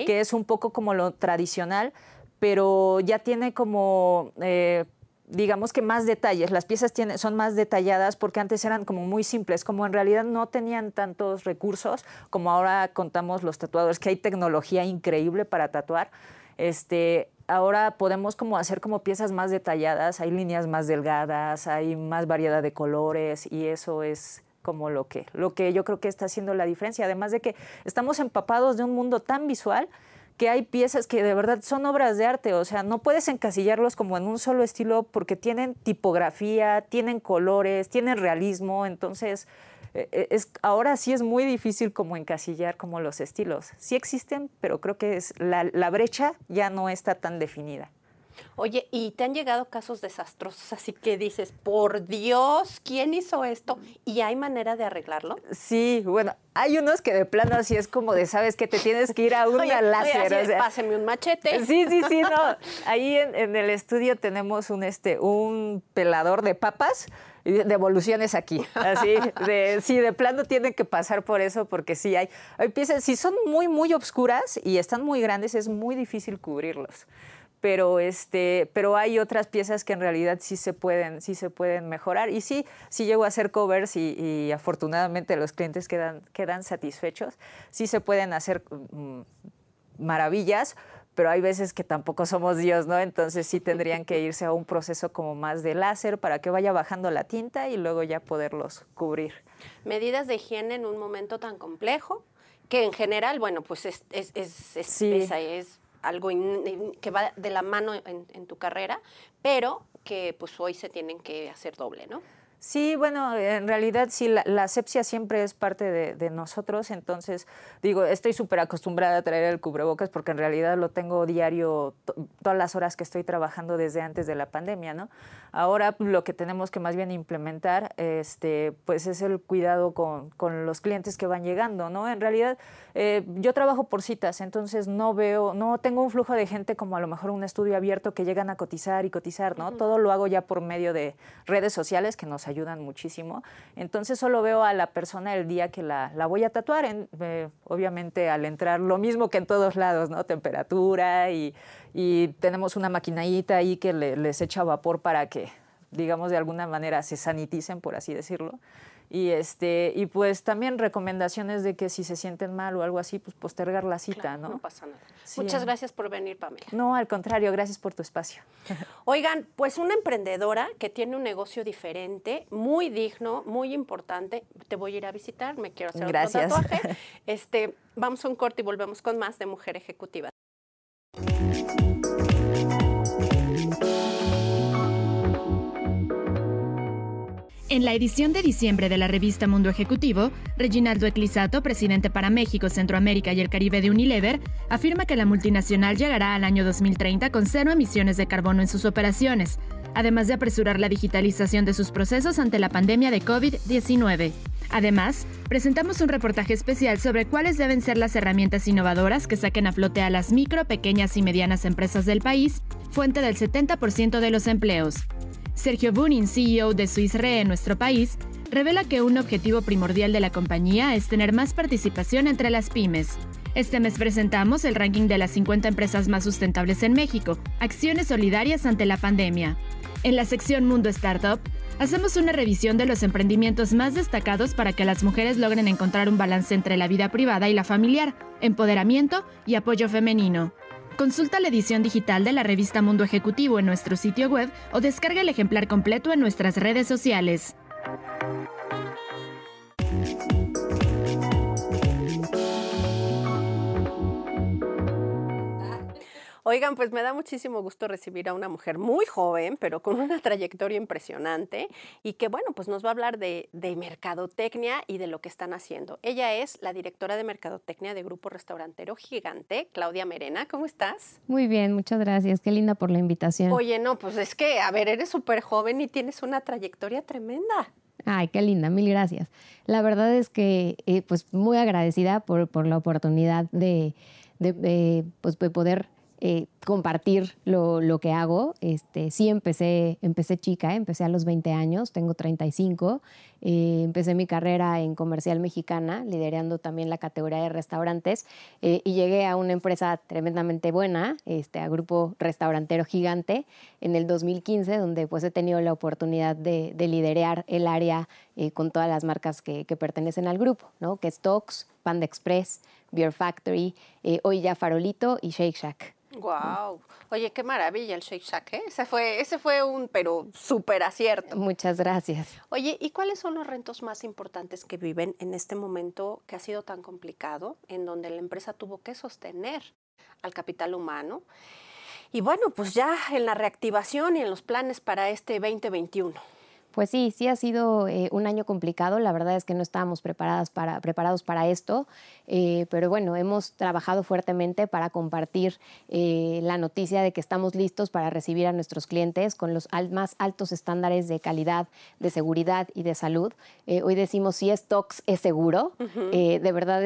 que es un poco como lo tradicional, pero ya tiene como... Eh, digamos que más detalles, las piezas tienen, son más detalladas porque antes eran como muy simples, como en realidad no tenían tantos recursos como ahora contamos los tatuadores, que hay tecnología increíble para tatuar. Este, ahora podemos como hacer como piezas más detalladas, hay líneas más delgadas, hay más variedad de colores y eso es como lo que, lo que yo creo que está haciendo la diferencia. Además de que estamos empapados de un mundo tan visual que hay piezas que de verdad son obras de arte, o sea, no puedes encasillarlos como en un solo estilo porque tienen tipografía, tienen colores, tienen realismo, entonces eh, eh, es, ahora sí es muy difícil como encasillar como los estilos. Sí existen, pero creo que es la brecha ya no está tan definida. Oye, ¿y te han llegado casos desastrosos? Así que dices, por Dios, ¿quién hizo esto? ¿Y hay manera de arreglarlo? Sí, bueno, hay unos que de plano así es como de, ¿sabes que Te tienes que ir a una láser. páseme un machete. Sí, sí, sí, no. Ahí en, el estudio tenemos un, este, un pelador de papas de de aquí. Así, de, sí, de plano tienen que pasar por eso porque sí hay, si son muy, muy obscuras y están muy grandes, es muy difícil cubrirlos pero este, pero hay otras piezas que en realidad sí se pueden, sí se pueden mejorar. Y sí, sí llego a hacer covers y, afortunadamente los clientes quedan, quedan satisfechos. Sí se pueden hacer mm, maravillas, pero hay veces que tampoco somos Dios, ¿no? Entonces sí tendrían que irse a un proceso como más de láser para que vaya bajando la tinta y luego ya poderlos cubrir. Medidas de higiene en un momento tan complejo, que en general, bueno, pues es, es, es algo que va de la mano en, en tu carrera, pero que pues hoy se tienen que hacer doble, ¿no? Sí, bueno, en realidad sí, la, sepsia asepsia siempre es parte de, nosotros, entonces digo, estoy súper acostumbrada a traer el cubrebocas porque en realidad lo tengo diario todas las horas que estoy trabajando desde antes de la pandemia, ¿no? Ahora lo que tenemos que más bien implementar, este, pues es el cuidado con, los clientes que van llegando, ¿no? En realidad eh, yo trabajo por citas, entonces no veo, no tengo un flujo de gente como a lo mejor un estudio abierto que llegan a cotizar y cotizar, ¿no? Todo lo hago ya por medio de redes sociales que nos ayudan muchísimo. Entonces solo veo a la persona el día que la, la voy a tatuar, en, eh, obviamente al entrar, lo mismo que en todos lados, ¿no? Temperatura y, y tenemos una maquinadita ahí que les echa vapor para que, digamos, de alguna manera se saniticen, por así decirlo. Y, este, y pues también recomendaciones de que si se sienten mal o algo así, pues postergar la cita, ¿no? pasa nada. Muchas gracias por venir, Pamela. No, al contrario, gracias por tu espacio. Oigan, pues una emprendedora que tiene un negocio diferente, muy digno, muy importante. Te voy a ir a visitar, me quiero hacer un tatuaje. Este, vamos a un corte y volvemos con más de Mujer Ejecutiva. En la edición de diciembre de la revista Mundo Ejecutivo, Reginaldo Eclisato, presidente para México, Centroamérica y el Caribe de Unilever, afirma que la multinacional llegará al año 2030 con cero emisiones de carbono en sus operaciones, además de apresurar la digitalización de sus procesos ante la pandemia de COVID-19. Además, presentamos un reportaje especial sobre cuáles deben ser las herramientas innovadoras que saquen a flote a las micro, pequeñas y medianas empresas del país, fuente del 70% de los empleos. Sergio Bunin, CEO de Swiss Re en nuestro país, revela que un objetivo primordial de la compañía es tener más participación entre las pymes. Este mes presentamos el ranking de las 50 empresas más sustentables en México, acciones solidarias ante la pandemia. En la sección Mundo Startup, hacemos una revisión de los emprendimientos más destacados para que las mujeres logren encontrar un balance entre la vida privada y la familiar, empoderamiento y apoyo femenino. Consulta la edición digital de la revista Mundo Ejecutivo en nuestro sitio web o descarga el ejemplar completo en nuestras redes sociales. Oigan, pues me da muchísimo gusto recibir a una mujer muy joven, pero con una trayectoria impresionante y que, bueno, pues nos va a hablar de, mercadotecnia y de lo que están haciendo. Ella es la directora de mercadotecnia de Grupo Restaurantero Gigante, Claudia Merena. ¿Cómo estás? Muy bien, muchas gracias. Qué linda por la invitación. Oye, no, pues es que, a ver, eres súper joven y tienes una trayectoria tremenda. Ay, qué linda, mil gracias. La verdad es que, eh, pues, muy agradecida por, la oportunidad de, pues, de poder eh, compartir lo, que hago. Este, sí empecé, empecé chica, empecé a los 20 años, tengo 35. Eh, empecé mi carrera en comercial mexicana, liderando también la categoría de restaurantes eh, y llegué a una empresa tremendamente buena, este, a Grupo Restaurantero Gigante, en el 2015, donde pues he tenido la oportunidad de, liderar el área con todas las marcas que, pertenecen al grupo, ¿no? que es Tox, Panda Express, Beer Factory, eh, hoy ya Farolito y Shake Shack. Wow. Oye, qué maravilla el Shake Shack, ¿eh? fue, ese fue un pero súper acierto. Muchas gracias. Oye, ¿y cuáles son los rentos más importantes que viven en este momento que ha sido tan complicado, en donde la empresa tuvo que sostener al capital humano? Y bueno, pues ya en la reactivación y en los planes para este 2021. Pues sí, sí ha sido eh, un año complicado. La verdad es que no estábamos preparadas para, preparados para esto, eh, pero bueno, hemos trabajado fuertemente para compartir eh, la noticia de que estamos listos para recibir a nuestros clientes con los más altos estándares de calidad, de seguridad y de salud. hoy decimos si es TOX es seguro. de verdad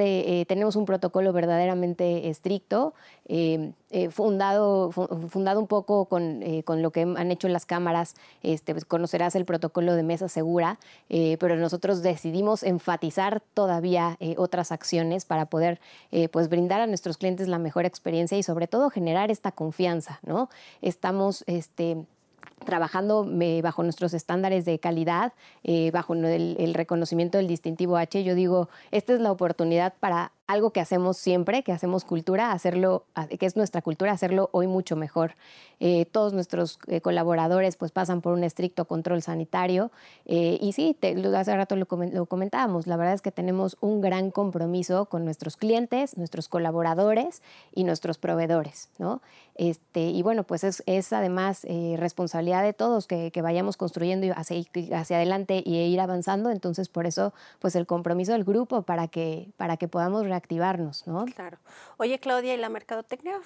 tenemos un protocolo verdaderamente estricto. Eh, fundado, fundado un poco eh, con, lo que han hecho las cámaras, este, pues conocerás el protocolo de mesa segura, eh, pero nosotros decidimos enfatizar todavía otras acciones para poder pues brindar a nuestros clientes la mejor experiencia y sobre todo generar esta confianza, ¿no? Estamos este, trabajando bajo nuestros estándares de calidad, bajo el, reconocimiento del distintivo H, yo digo, esta es la oportunidad para algo que hacemos siempre, que hacemos cultura, hacerlo, ah, que es nuestra cultura, hacerlo hoy mucho mejor. Eh, todos nuestros eh, colaboradores pues pasan por un estricto control sanitario eh, y sí, te, hace rato lo, comentábamos, la verdad es que tenemos un gran compromiso con nuestros clientes, nuestros colaboradores y nuestros proveedores, ¿no? Este, y bueno, pues es, además responsabilidad de todos que, vayamos construyendo hacia, hacia adelante e ir avanzando, entonces por eso pues el compromiso del grupo para que, para que podamos realizar activarnos, ¿no? Claro. Oye, Claudia, y la mercadotecnia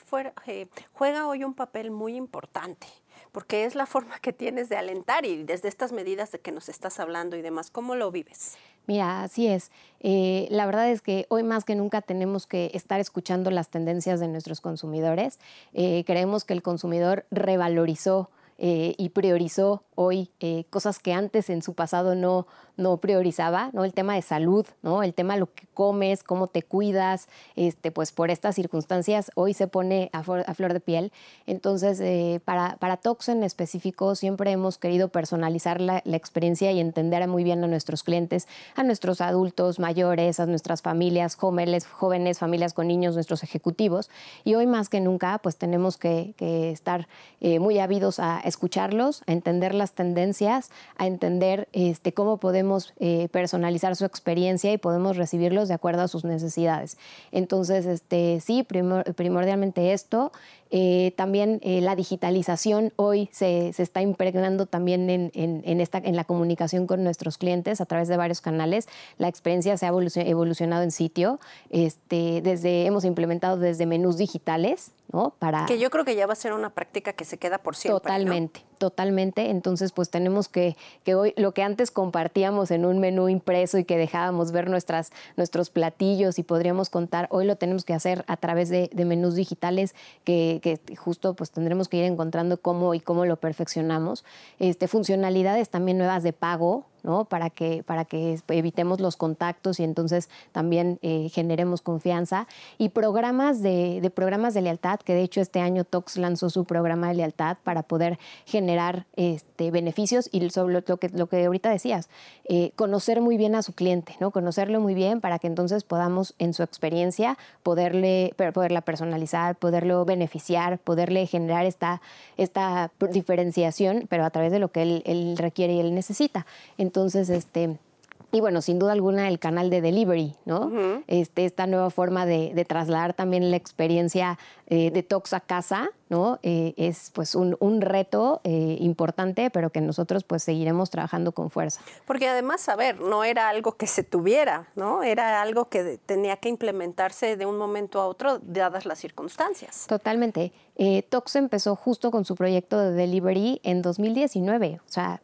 eh, juega hoy un papel muy importante, porque es la forma que tienes de alentar y desde estas medidas de que nos estás hablando y demás, ¿cómo lo vives? Mira, así es. Eh, la verdad es que hoy más que nunca tenemos que estar escuchando las tendencias de nuestros consumidores. Eh, creemos que el consumidor revalorizó eh, y priorizó hoy eh, cosas que antes en su pasado no, no priorizaba, ¿no? El tema de salud, ¿no? El tema de lo que comes, cómo te cuidas, este, pues por estas circunstancias hoy se pone a, flor de piel. Entonces, eh, para, para en específico, siempre hemos querido personalizar la, experiencia y entender muy bien a nuestros clientes, a nuestros adultos mayores, a nuestras familias, jóvenes, familias con niños, nuestros ejecutivos. Y hoy más que nunca, pues tenemos que, estar muy ávidos a escucharlos, a entender las tendencias, a entender este, cómo podemos eh, personalizar su experiencia y podemos recibirlos de acuerdo a sus necesidades. Entonces, este, sí, primordialmente esto, eh, también eh, la digitalización hoy se, se está impregnando también en, en, en, esta, en la comunicación con nuestros clientes a través de varios canales. La experiencia se ha evolucionado en sitio. Este, desde, hemos implementado desde menús digitales, ¿no? Para... Que yo creo que ya va a ser una práctica que se queda por siempre. Totalmente, totalmente. Entonces, pues tenemos que, que hoy lo que antes compartíamos en un menú impreso y que dejábamos ver nuestras, nuestros platillos y podríamos contar, hoy lo tenemos que hacer a través de, de menús digitales que, que justo pues tendremos que ir encontrando cómo y cómo lo perfeccionamos. Este, funcionalidades también nuevas de pago, para que, para que evitemos los contactos y entonces también eh, generemos confianza. Y programas de, programas de lealtad, que de hecho este año Tox lanzó su programa de lealtad para poder generar este, beneficios y sobre lo que, lo que ahorita decías, eh, conocer muy bien a su cliente, ¿no? Conocerlo muy bien para que entonces podamos en su experiencia poderle, poderla personalizar, poderlo beneficiar, poderle generar esta, esta diferenciación, pero a través de lo que él, él requiere y él necesita. Entonces, este, y bueno, sin duda alguna el canal de delivery, ¿no? este, esta nueva forma de, trasladar también la experiencia eh, de Tox a casa, ¿no? Eh, es pues un, reto eh, importante, pero que nosotros pues seguiremos trabajando con fuerza. Porque además, a ver, no era algo que se tuviera, ¿no? Era algo que tenía que implementarse de un momento a otro, dadas las circunstancias. Totalmente. Tox empezó justo con su proyecto de delivery en 2019, o sea,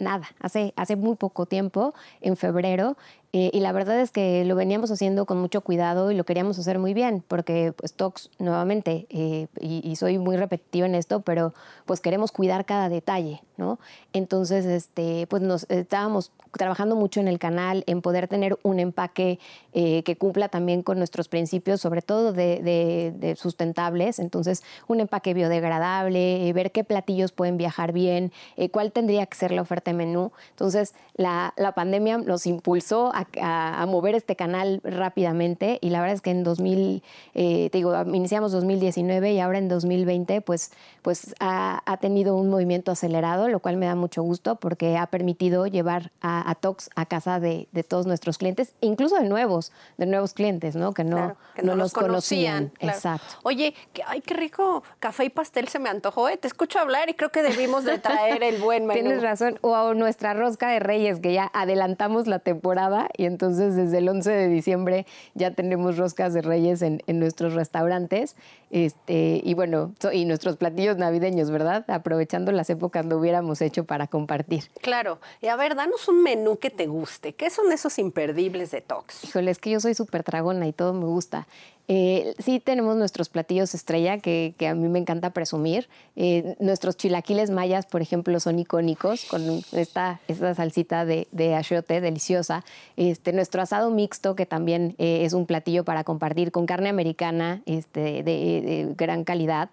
nada, hace, hace muy poco tiempo, en febrero, eh, y la verdad es que lo veníamos haciendo con mucho cuidado y lo queríamos hacer muy bien, porque pues Tox, nuevamente, eh, y, soy muy repetitiva en esto, pero pues queremos cuidar cada detalle, ¿no? Entonces, este, pues nos estábamos trabajando mucho en el canal, en poder tener un empaque eh, que cumpla también con nuestros principios, sobre todo de, sustentables, entonces un empaque biodegradable, ver qué platillos pueden viajar bien, cuál tendría que ser la oferta de menú. Entonces, la, la pandemia nos impulsó a a, mover este canal rápidamente y la verdad es que en 2000, eh, te digo, iniciamos 2019 y ahora en 2020 pues, pues ha, tenido un movimiento acelerado, lo cual me da mucho gusto porque ha permitido llevar a, Tox a casa de, todos nuestros clientes, incluso de nuevos, de nuevos clientes, ¿no? Que no, no, los conocían. Exacto. Oye, que, ay, qué rico café y pastel se me antojó, ¿eh? te escucho hablar y creo que debimos de traer el buen menú. Tienes razón, o nuestra rosca de reyes que ya adelantamos la temporada y entonces desde el 11 de diciembre ya tenemos roscas de reyes en, nuestros restaurantes este, y bueno, nuestros platillos navideños, ¿verdad? Aprovechando las épocas lo hubiéramos hecho para compartir. Claro, y a ver, danos un menú que te guste, ¿qué son esos imperdibles de Tox? Híjole, es que yo soy súper tragona y todo me gusta. Eh, sí tenemos nuestros platillos estrella, que, a mí me encanta presumir. Eh, nuestros chilaquiles mayas, por ejemplo, son icónicos, con esta, salsita de, de achiote deliciosa. Este, nuestro asado mixto, que también eh, es un platillo para compartir, con carne americana este, de, gran calidad,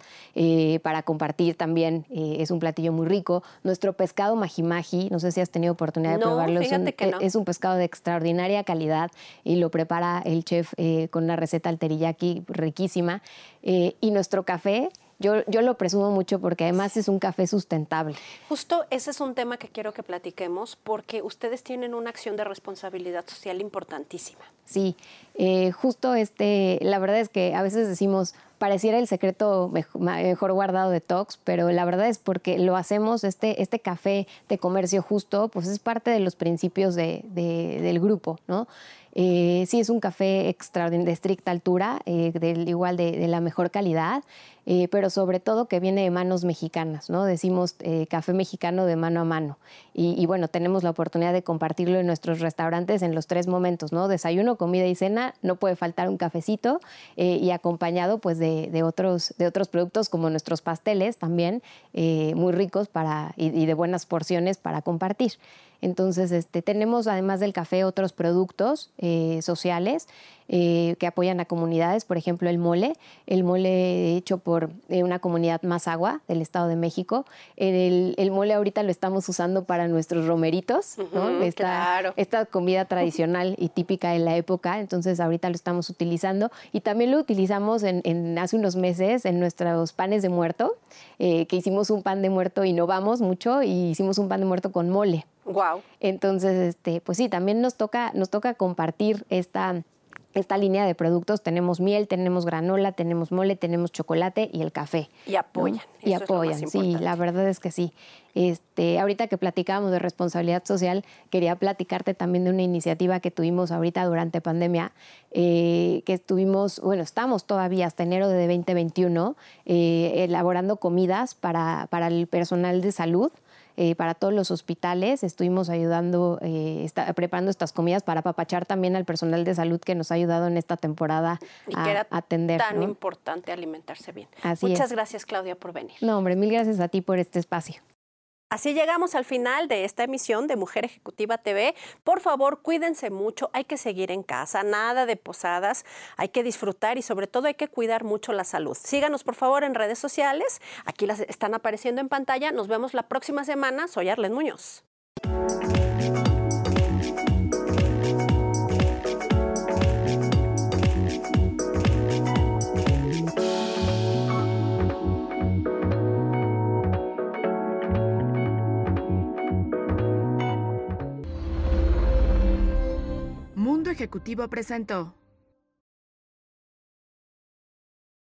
para compartir también es un platillo muy rico. Nuestro pescado majimaji, no sé si has tenido oportunidad de probarlo. Es un, e es un pescado de extraordinaria calidad y lo prepara el chef con una receta alterilla aquí, riquísima. Eh, y nuestro café, yo, yo, lo presumo mucho porque además es un café sustentable. Justo ese es un tema que quiero que platiquemos porque ustedes tienen una acción de responsabilidad social importantísima. Sí, eh, justo este, la verdad es que a veces decimos, pareciera el secreto mejor, guardado de Tox, pero la verdad es porque lo hacemos, este, este café de comercio justo, pues es parte de los principios del grupo, ¿no? Eh, sí, es un café de estricta altura, eh, del, igual de, la mejor calidad, pero sobre todo que viene de manos mexicanas, ¿no? Decimos café mexicano de mano a mano. y, bueno, tenemos la oportunidad de compartirlo en nuestros restaurantes en los tres momentos, ¿no? Desayuno, comida y cena, no puede faltar un cafecito eh, y acompañado pues, de, otros, productos como nuestros pasteles también, eh, muy ricos y de buenas porciones para compartir. Entonces, este, tenemos además del café otros productos eh, sociales eh, que apoyan a comunidades, por ejemplo, el mole, el mole hecho por eh, una comunidad más agua del Estado de México. El, mole ahorita lo estamos usando para nuestros romeritos, esta, comida tradicional y típica de la época, entonces ahorita lo estamos utilizando y también lo utilizamos hace unos meses en nuestros panes de muerto, que hicimos un pan de muerto, innovamos mucho y hicimos un pan de muerto con mole. Wow. Entonces, este, pues sí, también nos toca, nos toca compartir esta, esta línea de productos. Tenemos miel, tenemos granola, tenemos mole, tenemos chocolate y el café. Y apoyan. Y apoyan, sí, la verdad es que sí. Este, ahorita que platicábamos de responsabilidad social, quería platicarte también de una iniciativa que tuvimos ahorita durante pandemia, eh, que estuvimos, bueno, estamos todavía hasta enero de 2021 eh, elaborando comidas para, para el personal de salud eh, para todos los hospitales. Estuvimos ayudando, eh, preparando estas comidas para apapachar también al personal de salud que nos ha ayudado en esta temporada y que era atender. Tan importante alimentarse bien. Muchas gracias, Claudia, por venir. No, hombre, mil gracias a ti por este espacio. Así llegamos al final de esta emisión de Mujer Ejecutiva TV. Por favor, cuídense mucho, hay que seguir en casa, nada de posadas, hay que disfrutar y sobre todo hay que cuidar mucho la salud. Síganos por favor en redes sociales, aquí las están apareciendo en pantalla. Nos vemos la próxima semana. Soy Arlen Muñoz. Mundo Ejecutivo presentó.